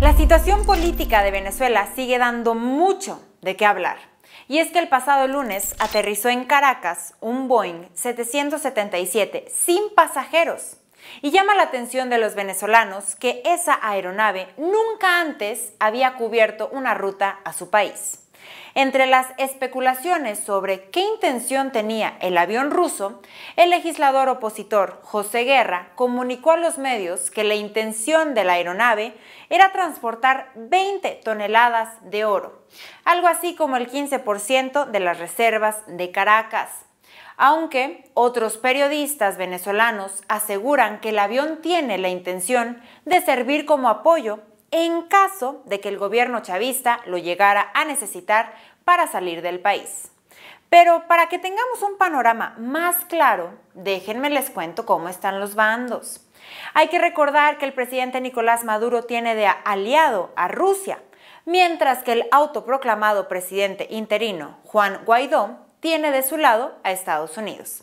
La situación política de Venezuela sigue dando mucho de qué hablar. Y es que el pasado lunes aterrizó en Caracas un Boeing 777 sin pasajeros. Y llama la atención de los venezolanos que esa aeronave nunca antes había cubierto una ruta a su país. Entre las especulaciones sobre qué intención tenía el avión ruso, el legislador opositor José Guerra comunicó a los medios que la intención de la aeronave era transportar 20 toneladas de oro, algo así como el 15% de las reservas de Caracas aunque otros periodistas venezolanos aseguran que el avión tiene la intención de servir como apoyo en caso de que el gobierno chavista lo llegara a necesitar para salir del país. Pero para que tengamos un panorama más claro, déjenme les cuento cómo están los bandos. Hay que recordar que el presidente Nicolás Maduro tiene de aliado a Rusia, mientras que el autoproclamado presidente interino Juan Guaidó tiene de su lado a Estados Unidos.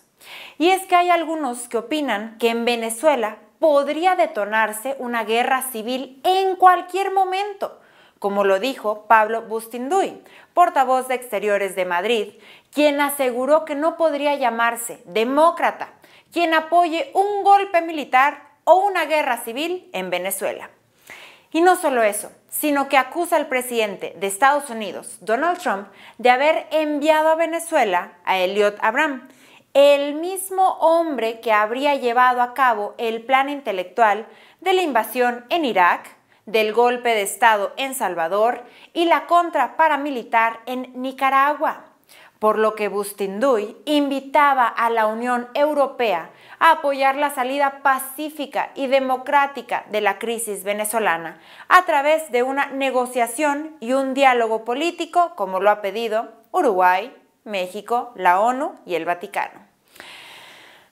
Y es que hay algunos que opinan que en Venezuela podría detonarse una guerra civil en cualquier momento, como lo dijo Pablo Bustinduy, portavoz de Exteriores de Madrid, quien aseguró que no podría llamarse demócrata quien apoye un golpe militar o una guerra civil en Venezuela. Y no solo eso, sino que acusa al presidente de Estados Unidos, Donald Trump, de haber enviado a Venezuela a Elliot Abraham, el mismo hombre que habría llevado a cabo el plan intelectual de la invasión en Irak, del golpe de Estado en Salvador y la contra paramilitar en Nicaragua, por lo que Bustinduy invitaba a la Unión Europea a apoyar la salida pacífica y democrática de la crisis venezolana a través de una negociación y un diálogo político como lo ha pedido Uruguay, México, la ONU y el Vaticano.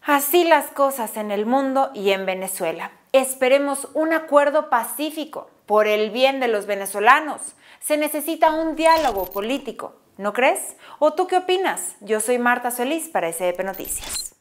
Así las cosas en el mundo y en Venezuela. Esperemos un acuerdo pacífico por el bien de los venezolanos. Se necesita un diálogo político, ¿no crees? ¿O tú qué opinas? Yo soy Marta Solís para SDP Noticias.